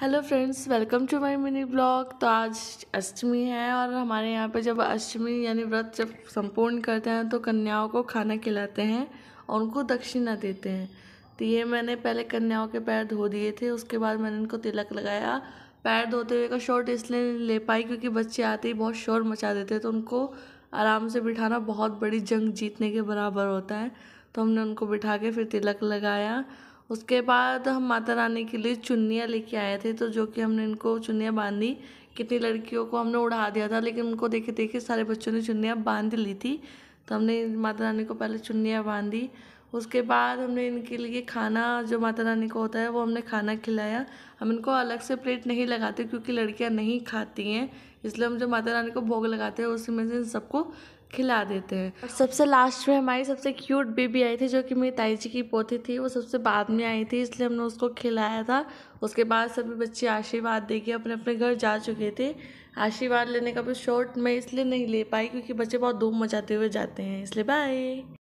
hello friends welcome to my mini blog तो आज अष्टमी है और हमारे यहाँ पे जब अष्टमी यानी व्रत जब संपूर्ण करते हैं तो कन्याओं को खाना खिलाते हैं और उनको दक्षिणा देते हैं तो ये मैंने पहले कन्याओं के पैर धो दिए थे उसके बाद मैंने इनको तिलक लगाया पैर धोते हुए का शॉर्ट इसलिए ले पाई क्योंकि बच्चे आते ही बहुत शोर मचा देते हैं तो उनको आराम से बिठाना बहुत बड़ी जंग जीतने के बराबर होता है तो हमने उनको बिठा के फिर तिलक लगाया उसके बाद हम माता रानी के लिए चुन्नियाँ लेके आए थे तो जो कि हमने इनको चुन्नियाँ बांधी कितनी लड़कियों को हमने उड़ा दिया था लेकिन उनको देखे देखे सारे बच्चों ने चुन्नियाँ बांध ली थी तो हमने माता रानी को पहले चुन्नियाँ बांधी उसके बाद हमने इनके लिए खाना जो माता रानी को होता है वो हमने खाना खिलाया हम इनको अलग से प्लेट नहीं लगाते क्योंकि लड़कियाँ नहीं खाती हैं इसलिए हम जो माता रानी को भोग लगाते हैं उसी में से इन सबको खिला देते हैं और सबसे लास्ट में हमारी सबसे क्यूट बेबी आई थी जो कि मेरी ताई जी की पोती थी वो सबसे बाद में आई थी इसलिए हमने उसको खिलाया था उसके बाद सभी बच्चे आशीर्वाद देके अपने अपने घर जा चुके थे आशीर्वाद लेने का भी शॉर्ट मैं इसलिए नहीं ले पाई क्योंकि बच्चे बहुत धूम मचाते हुए जाते हैं इसलिए बाय